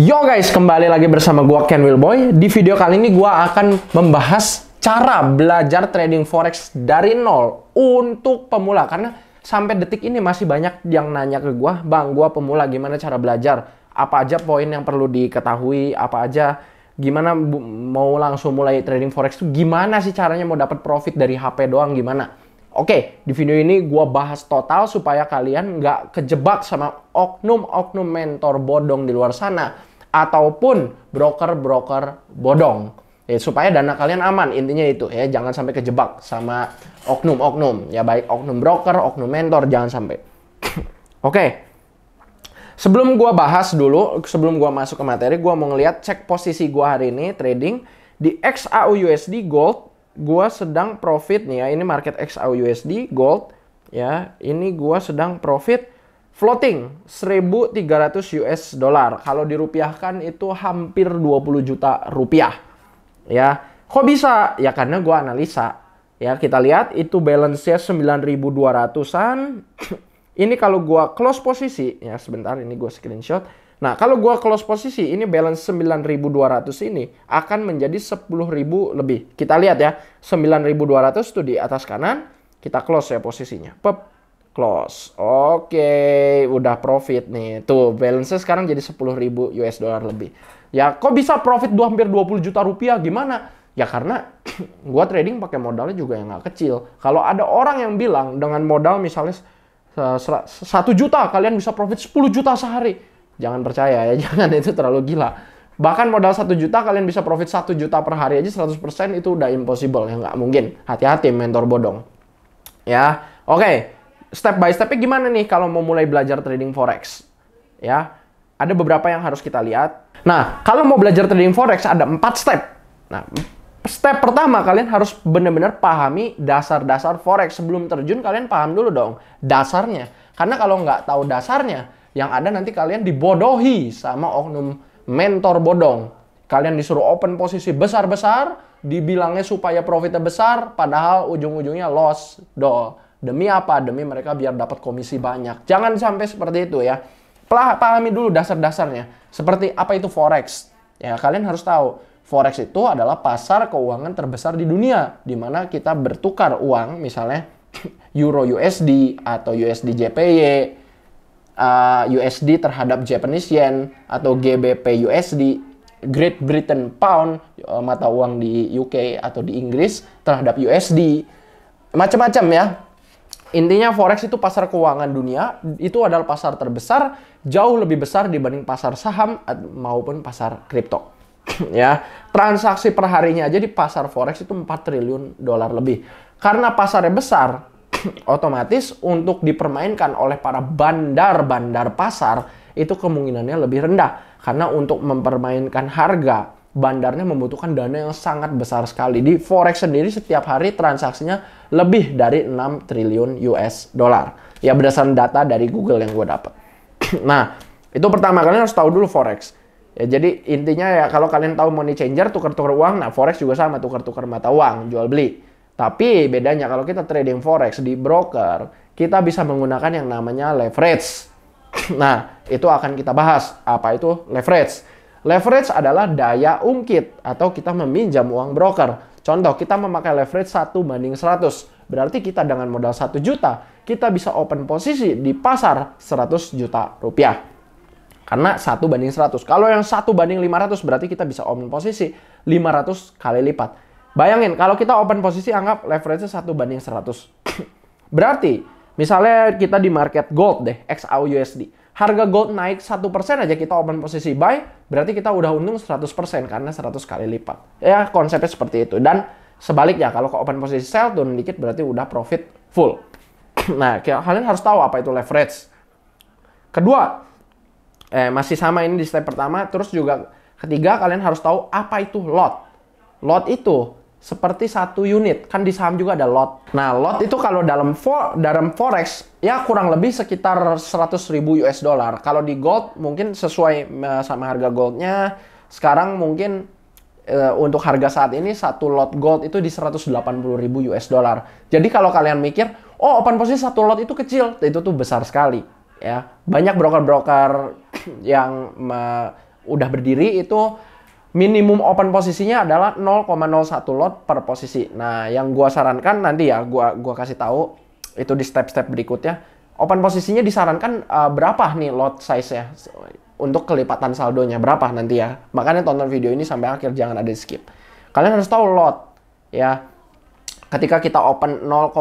Yo guys, kembali lagi bersama gua Ken Wilboy. Di video kali ini gua akan membahas cara belajar trading forex dari nol untuk pemula karena sampai detik ini masih banyak yang nanya ke gua, "Bang, gua pemula gimana cara belajar? Apa aja poin yang perlu diketahui? Apa aja gimana mau langsung mulai trading forex tuh gimana sih caranya mau dapat profit dari HP doang gimana?" Oke, di video ini gue bahas total supaya kalian nggak kejebak sama oknum-oknum mentor bodong di luar sana ataupun broker-broker bodong. Ya, supaya dana kalian aman, intinya itu ya. Jangan sampai kejebak sama oknum-oknum. Ya baik oknum broker, oknum mentor, jangan sampai. Oke. Okay. Sebelum gua bahas dulu, sebelum gua masuk ke materi, gua mau ngeliat cek posisi gua hari ini trading di XAU USD Gold. Gua sedang profit nih ya. Ini market XAU USD Gold ya. Ini gua sedang profit Floating 1.300 US dollar. Kalau dirupiahkan itu hampir 20 juta rupiah. Ya. Kok bisa? Ya karena gua analisa. Ya, kita lihat itu balance-nya 9.200-an. ini kalau gua close posisi, ya sebentar ini gua screenshot. Nah, kalau gua close posisi, ini balance 9.200 ini akan menjadi 10.000 lebih. Kita lihat ya, 9.200 itu di atas kanan, kita close ya posisinya. Pep close. Oke, okay, udah profit nih. Tuh, balance sekarang jadi 10.000 US dollar lebih. Ya, kok bisa profit dua hampir 20 juta rupiah? Gimana? Ya karena gua trading pakai modalnya juga yang nggak kecil. Kalau ada orang yang bilang dengan modal misalnya eh, satu juta kalian bisa profit 10 juta sehari. Jangan percaya ya, jangan itu terlalu gila. Bahkan modal satu juta kalian bisa profit satu juta per hari aja 100% itu udah impossible ya nggak mungkin. Hati-hati mentor bodong. Ya, oke step by stepnya gimana nih kalau mau mulai belajar trading forex? Ya, ada beberapa yang harus kita lihat. Nah, kalau mau belajar trading forex ada empat step. Nah, step pertama kalian harus benar-benar pahami dasar-dasar forex sebelum terjun kalian paham dulu dong dasarnya. Karena kalau nggak tahu dasarnya, yang ada nanti kalian dibodohi sama oknum mentor bodong. Kalian disuruh open posisi besar-besar, dibilangnya supaya profitnya besar, padahal ujung-ujungnya loss, dol. Demi apa? Demi mereka biar dapat komisi banyak. Jangan sampai seperti itu ya. Pahami dulu dasar-dasarnya. Seperti apa itu forex? Ya, kalian harus tahu. Forex itu adalah pasar keuangan terbesar di dunia, di mana kita bertukar uang, misalnya Euro USD atau USD JPY, uh, USD terhadap Japanese Yen atau GBP USD, Great Britain Pound uh, mata uang di UK atau di Inggris terhadap USD, macam-macam ya. Intinya forex itu pasar keuangan dunia, itu adalah pasar terbesar, jauh lebih besar dibanding pasar saham maupun pasar kripto. ya, transaksi perharinya aja di pasar forex itu 4 triliun dolar lebih. Karena pasarnya besar, otomatis untuk dipermainkan oleh para bandar-bandar pasar itu kemungkinannya lebih rendah karena untuk mempermainkan harga bandarnya membutuhkan dana yang sangat besar sekali. Di forex sendiri setiap hari transaksinya lebih dari 6 triliun US dollar. Ya berdasarkan data dari Google yang gue dapat. nah, itu pertama kalian harus tahu dulu forex. Ya, jadi intinya ya kalau kalian tahu money changer tukar-tukar uang, nah forex juga sama tukar-tukar mata uang, jual beli. Tapi bedanya kalau kita trading forex di broker, kita bisa menggunakan yang namanya leverage. Nah, itu akan kita bahas apa itu leverage. Leverage adalah daya ungkit atau kita meminjam uang broker. Contoh, kita memakai leverage 1 banding 100. Berarti kita dengan modal 1 juta, kita bisa open posisi di pasar 100 juta rupiah. Karena 1 banding 100. Kalau yang 1 banding 500, berarti kita bisa open posisi 500 kali lipat. Bayangin, kalau kita open posisi, anggap leverage satu 1 banding 100. berarti, misalnya kita di market gold deh, XAU USD harga gold naik satu persen aja kita open posisi buy, berarti kita udah untung 100% karena 100 kali lipat. Ya, konsepnya seperti itu. Dan sebaliknya, kalau ke open posisi sell turun dikit berarti udah profit full. Nah, kalian harus tahu apa itu leverage. Kedua, eh, masih sama ini di step pertama, terus juga ketiga kalian harus tahu apa itu lot. Lot itu seperti satu unit. Kan di saham juga ada lot. Nah, lot itu kalau dalam for, dalam forex ya kurang lebih sekitar 100 ribu US dollar. Kalau di gold mungkin sesuai eh, sama harga goldnya. Sekarang mungkin uh, untuk harga saat ini satu lot gold itu di 180 ribu US dollar. Jadi kalau kalian mikir, oh open posisi satu lot itu kecil, itu tuh besar sekali. Ya, banyak broker-broker yang uh, udah berdiri itu minimum open posisinya adalah 0,01 lot per posisi. Nah, yang gua sarankan nanti ya, gua gua kasih tahu itu di step-step berikutnya. Open posisinya disarankan uh, berapa nih lot size ya untuk kelipatan saldonya berapa nanti ya. Makanya tonton video ini sampai akhir jangan ada di skip. Kalian harus tahu lot ya. Ketika kita open 0,01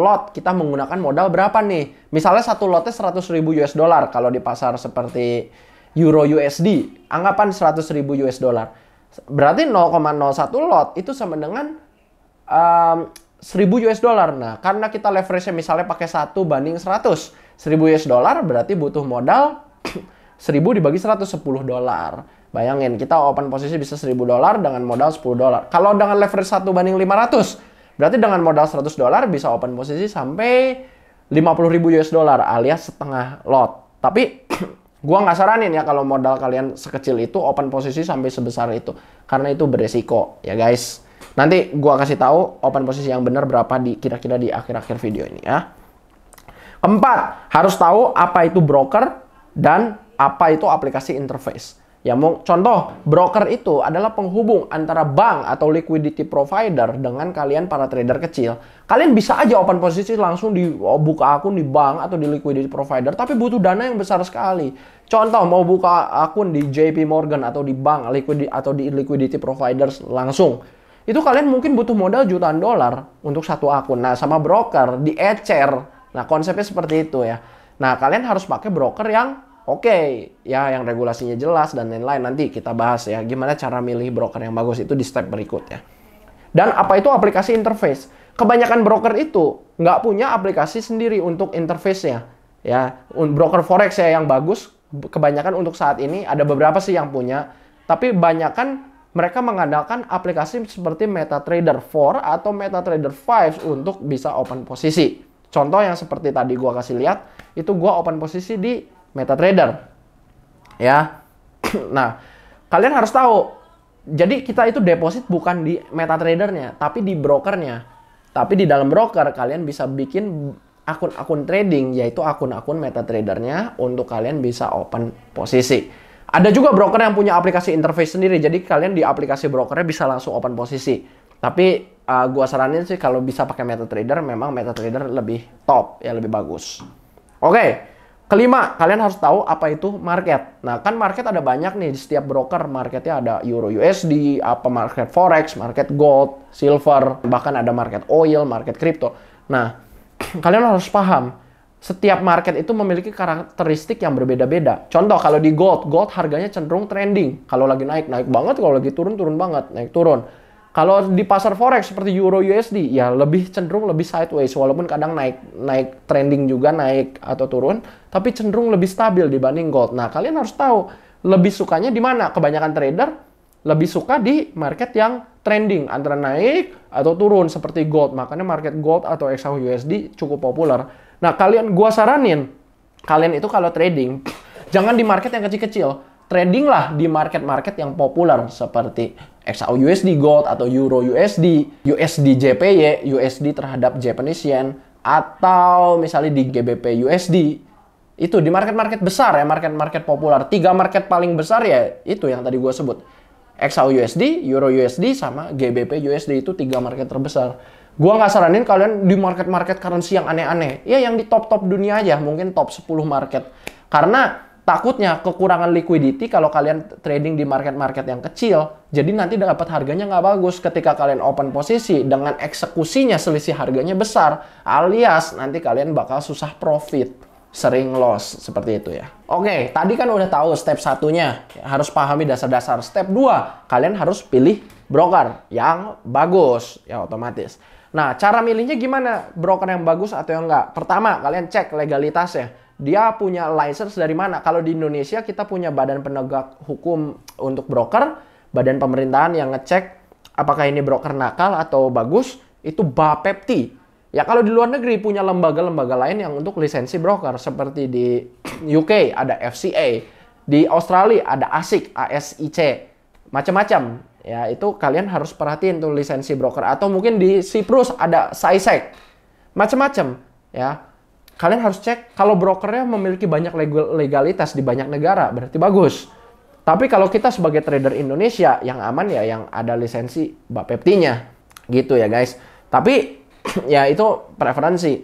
lot, kita menggunakan modal berapa nih? Misalnya satu lotnya 100.000 US dollar kalau di pasar seperti euro USD, anggapan 100 ribu US dollar. Berarti 0,01 lot itu sama dengan um, 1000 US dollar. Nah, karena kita leverage misalnya pakai 1 banding 100. 1000 US dollar berarti butuh modal 1000 dibagi 110 dolar. Bayangin, kita open posisi bisa 1000 dolar dengan modal 10 dolar. Kalau dengan leverage 1 banding 500, berarti dengan modal 100 dolar bisa open posisi sampai 50.000 US dollar alias setengah lot. Tapi Gua nggak saranin ya kalau modal kalian sekecil itu open posisi sampai sebesar itu karena itu beresiko ya guys. Nanti gua kasih tahu open posisi yang benar berapa di kira-kira di akhir-akhir video ini ya. Keempat, harus tahu apa itu broker dan apa itu aplikasi interface. Ya, mau contoh broker itu adalah penghubung antara bank atau liquidity provider dengan kalian para trader kecil. Kalian bisa aja open posisi langsung dibuka oh, akun di bank atau di liquidity provider, tapi butuh dana yang besar sekali. Contoh mau buka akun di JP Morgan atau di bank liquidity atau di liquidity providers langsung. Itu kalian mungkin butuh modal jutaan dolar untuk satu akun. Nah, sama broker di ecer. Nah, konsepnya seperti itu ya. Nah, kalian harus pakai broker yang oke okay, ya yang regulasinya jelas dan lain-lain nanti kita bahas ya gimana cara milih broker yang bagus itu di step berikutnya dan apa itu aplikasi interface kebanyakan broker itu nggak punya aplikasi sendiri untuk interface-nya ya broker forex ya yang bagus kebanyakan untuk saat ini ada beberapa sih yang punya tapi kan mereka mengandalkan aplikasi seperti MetaTrader 4 atau MetaTrader 5 untuk bisa open posisi. Contoh yang seperti tadi gua kasih lihat, itu gua open posisi di MetaTrader. Ya. nah, kalian harus tahu. Jadi kita itu deposit bukan di MetaTradernya, tapi di brokernya. Tapi di dalam broker kalian bisa bikin akun-akun trading yaitu akun-akun MetaTradernya untuk kalian bisa open posisi. Ada juga broker yang punya aplikasi interface sendiri, jadi kalian di aplikasi brokernya bisa langsung open posisi. Tapi uh, gua saranin sih kalau bisa pakai MetaTrader, memang MetaTrader lebih top, ya lebih bagus. Oke, okay. Kelima, kalian harus tahu apa itu market. Nah, kan market ada banyak nih di setiap broker. Marketnya ada Euro USD, apa market forex, market gold, silver, bahkan ada market oil, market crypto. Nah, kalian harus paham setiap market itu memiliki karakteristik yang berbeda-beda. Contoh kalau di gold, gold harganya cenderung trending. Kalau lagi naik, naik banget. Kalau lagi turun, turun banget. Naik turun. Kalau di pasar forex seperti euro USD ya lebih cenderung lebih sideways walaupun kadang naik naik trending juga naik atau turun tapi cenderung lebih stabil dibanding gold. Nah, kalian harus tahu lebih sukanya di mana? Kebanyakan trader lebih suka di market yang trending antara naik atau turun seperti gold. Makanya market gold atau XAU USD cukup populer. Nah, kalian gua saranin kalian itu kalau trading jangan di market yang kecil-kecil trading lah di market-market yang populer seperti XAU USD Gold atau Euro USD, USD JPY, USD terhadap Japanese Yen, atau misalnya di GBP USD. Itu di market-market besar ya, market-market populer. Tiga market paling besar ya itu yang tadi gue sebut. XAU USD, Euro USD, sama GBP USD itu tiga market terbesar. Gua nggak saranin kalian di market-market currency yang aneh-aneh. Ya yang di top-top dunia aja, mungkin top 10 market. Karena Takutnya kekurangan liquidity kalau kalian trading di market-market yang kecil, jadi nanti dapat harganya nggak bagus ketika kalian open posisi dengan eksekusinya selisih harganya besar, alias nanti kalian bakal susah profit, sering loss seperti itu ya. Oke, tadi kan udah tahu step satunya harus pahami dasar-dasar. Step 2, kalian harus pilih broker yang bagus ya otomatis. Nah, cara milihnya gimana? Broker yang bagus atau yang nggak? Pertama, kalian cek legalitasnya dia punya license dari mana? Kalau di Indonesia kita punya badan penegak hukum untuk broker, badan pemerintahan yang ngecek apakah ini broker nakal atau bagus, itu Bapepti. Ya kalau di luar negeri punya lembaga-lembaga lain yang untuk lisensi broker seperti di UK ada FCA, di Australia ada ASIC, ASIC, macam-macam. Ya itu kalian harus perhatiin tuh lisensi broker atau mungkin di Siprus ada SISEC, macam-macam ya kalian harus cek kalau brokernya memiliki banyak legalitas di banyak negara, berarti bagus. Tapi kalau kita sebagai trader Indonesia, yang aman ya yang ada lisensi Bapeptinya. Gitu ya guys. Tapi ya itu preferensi.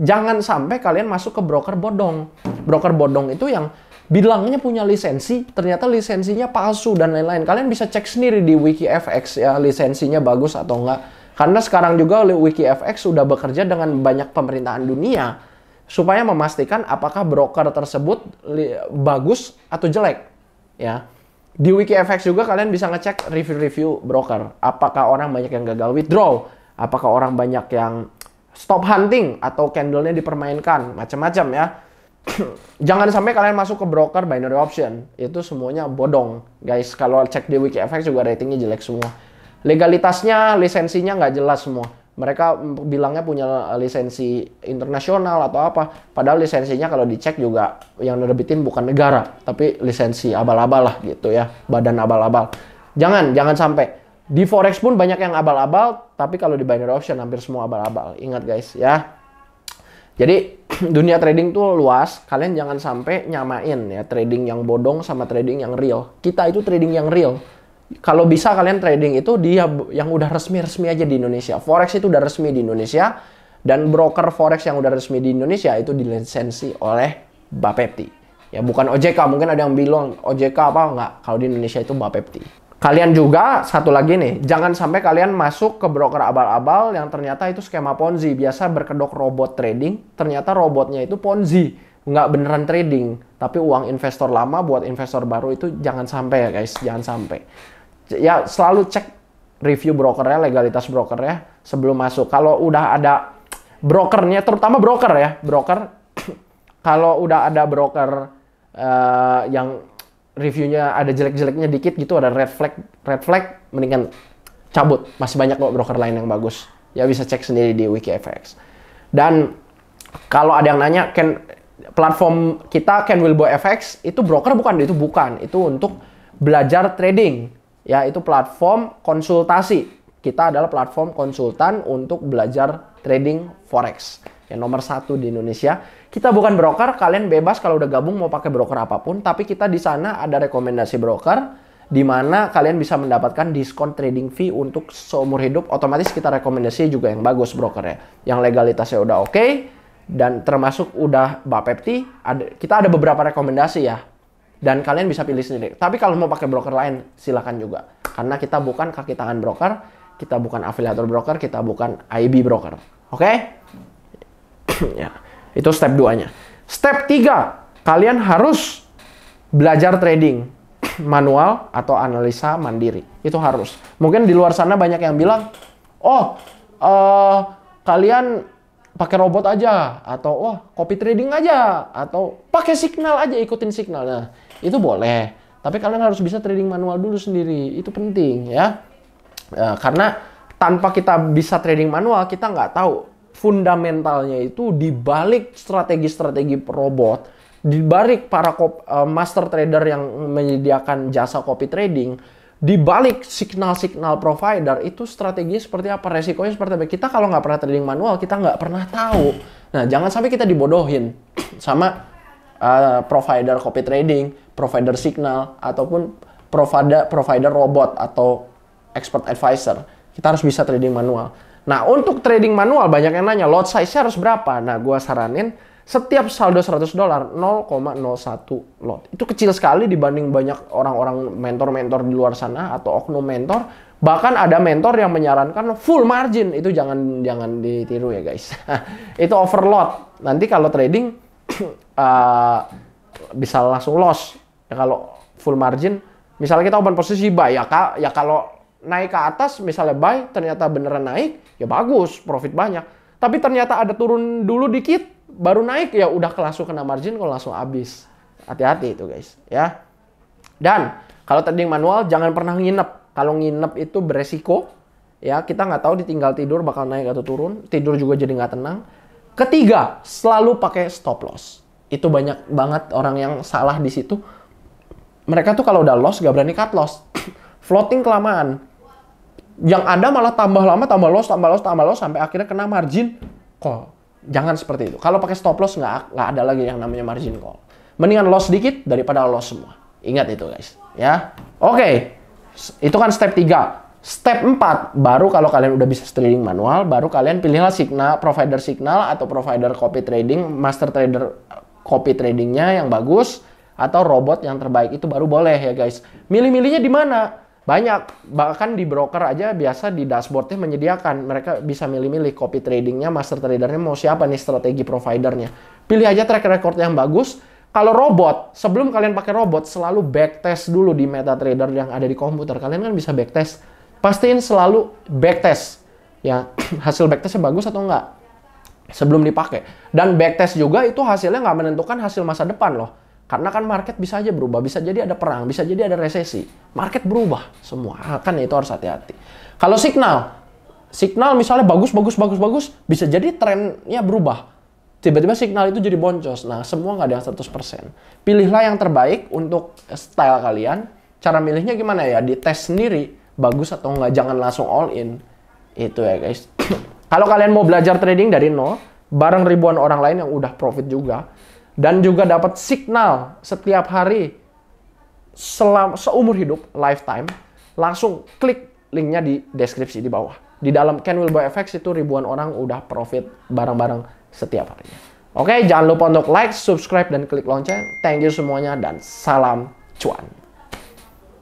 Jangan sampai kalian masuk ke broker bodong. Broker bodong itu yang bilangnya punya lisensi, ternyata lisensinya palsu dan lain-lain. Kalian bisa cek sendiri di WikiFX ya lisensinya bagus atau enggak. Karena sekarang juga oleh WikiFX sudah bekerja dengan banyak pemerintahan dunia supaya memastikan apakah broker tersebut bagus atau jelek ya di WikiFX juga kalian bisa ngecek review-review broker apakah orang banyak yang gagal withdraw apakah orang banyak yang stop hunting atau candlenya dipermainkan macam-macam ya jangan sampai kalian masuk ke broker binary option itu semuanya bodong guys kalau cek di WikiFX juga ratingnya jelek semua legalitasnya lisensinya nggak jelas semua mereka bilangnya punya lisensi internasional atau apa padahal lisensinya kalau dicek juga yang nerbitin bukan negara tapi lisensi abal-abal lah gitu ya badan abal-abal jangan jangan sampai di forex pun banyak yang abal-abal tapi kalau di binary option hampir semua abal-abal ingat guys ya jadi dunia trading tuh luas kalian jangan sampai nyamain ya trading yang bodong sama trading yang real kita itu trading yang real kalau bisa kalian trading itu dia yang udah resmi-resmi aja di Indonesia. Forex itu udah resmi di Indonesia dan broker forex yang udah resmi di Indonesia itu dilisensi oleh Bapepti. Ya bukan OJK, mungkin ada yang bilang OJK apa enggak. Kalau di Indonesia itu Bapepti. Kalian juga satu lagi nih, jangan sampai kalian masuk ke broker abal-abal yang ternyata itu skema ponzi, biasa berkedok robot trading, ternyata robotnya itu ponzi, nggak beneran trading, tapi uang investor lama buat investor baru itu jangan sampai ya guys, jangan sampai ya selalu cek review brokernya, legalitas brokernya sebelum masuk. Kalau udah ada brokernya, terutama broker ya, broker. kalau udah ada broker uh, yang reviewnya ada jelek-jeleknya dikit gitu, ada red flag, red flag, mendingan cabut. Masih banyak kok broker lain yang bagus. Ya bisa cek sendiri di FX. Dan kalau ada yang nanya, Ken, platform kita Ken Wilbo FX itu broker bukan? Itu bukan. Itu untuk belajar trading ya itu platform konsultasi. Kita adalah platform konsultan untuk belajar trading forex. Yang nomor satu di Indonesia. Kita bukan broker, kalian bebas kalau udah gabung mau pakai broker apapun. Tapi kita di sana ada rekomendasi broker, di mana kalian bisa mendapatkan diskon trading fee untuk seumur hidup. Otomatis kita rekomendasi juga yang bagus brokernya, yang legalitasnya udah oke. Okay, dan termasuk udah Bapepti, ada, kita ada beberapa rekomendasi ya dan kalian bisa pilih sendiri. Tapi kalau mau pakai broker lain, silakan juga. Karena kita bukan kaki tangan broker, kita bukan afiliator broker, kita bukan IB broker. Oke? Okay? ya, itu step 2-nya. Step 3, kalian harus belajar trading manual atau analisa mandiri. Itu harus. Mungkin di luar sana banyak yang bilang, "Oh, uh, kalian pakai robot aja atau wah copy trading aja atau pakai signal aja ikutin signal nah itu boleh tapi kalian harus bisa trading manual dulu sendiri itu penting ya nah, karena tanpa kita bisa trading manual kita nggak tahu fundamentalnya itu dibalik strategi-strategi robot dibalik para eh, master trader yang menyediakan jasa copy trading di balik signal-signal provider itu strategi seperti apa, resikonya seperti apa. Kita kalau nggak pernah trading manual, kita nggak pernah tahu. Nah, jangan sampai kita dibodohin sama uh, provider copy trading, provider signal, ataupun provider provider robot atau expert advisor. Kita harus bisa trading manual. Nah, untuk trading manual banyak yang nanya lot size-nya harus berapa. Nah, gue saranin setiap saldo 100 dolar 0,01 lot. Itu kecil sekali dibanding banyak orang-orang mentor-mentor di luar sana atau oknum mentor. Bahkan ada mentor yang menyarankan full margin. Itu jangan jangan ditiru ya guys. itu overload. Nanti kalau trading uh, bisa langsung loss. Ya kalau full margin, misalnya kita open posisi buy ya ya kalau naik ke atas misalnya buy ternyata beneran naik ya bagus profit banyak. Tapi ternyata ada turun dulu dikit, baru naik ya udah kelasu kena margin kalau langsung habis. Hati-hati itu guys ya. Dan kalau trading manual jangan pernah nginep. Kalau nginep itu beresiko ya kita nggak tahu ditinggal tidur bakal naik atau turun. Tidur juga jadi nggak tenang. Ketiga, selalu pakai stop loss. Itu banyak banget orang yang salah di situ. Mereka tuh kalau udah loss gak berani cut loss. Floating kelamaan. Yang ada malah tambah lama, tambah loss, tambah loss, tambah loss sampai akhirnya kena margin kok Jangan seperti itu. Kalau pakai stop loss nggak nggak ada lagi yang namanya margin call. Mendingan loss sedikit daripada loss semua. Ingat itu guys, ya. Oke. Okay. Itu kan step 3. Step 4, baru kalau kalian udah bisa trading manual, baru kalian pilihlah signal, provider signal atau provider copy trading, master trader eh, copy tradingnya yang bagus, atau robot yang terbaik itu baru boleh ya guys. Milih-milihnya di mana? Banyak, bahkan di broker aja biasa di dashboardnya menyediakan. Mereka bisa milih-milih copy tradingnya, master tradernya mau siapa nih strategi providernya. Pilih aja track record yang bagus. Kalau robot, sebelum kalian pakai robot, selalu backtest dulu di Meta Trader yang ada di komputer. Kalian kan bisa backtest. Pastiin selalu backtest. Ya, hasil backtestnya bagus atau enggak sebelum dipakai. Dan backtest juga itu hasilnya nggak menentukan hasil masa depan loh karena kan market bisa aja berubah, bisa jadi ada perang, bisa jadi ada resesi. Market berubah semua, ah, kan itu harus hati-hati. Kalau signal, signal misalnya bagus, bagus, bagus, bagus, bisa jadi trennya berubah. Tiba-tiba signal itu jadi boncos. Nah, semua nggak ada yang 100%. Pilihlah yang terbaik untuk style kalian. Cara milihnya gimana ya? Di tes sendiri, bagus atau nggak, jangan langsung all in. Itu ya guys. Kalau kalian mau belajar trading dari nol, bareng ribuan orang lain yang udah profit juga, dan juga dapat signal setiap hari selama seumur hidup lifetime langsung klik linknya di deskripsi di bawah di dalam Ken Wilber FX itu ribuan orang udah profit bareng-bareng setiap harinya oke jangan lupa untuk like subscribe dan klik lonceng thank you semuanya dan salam cuan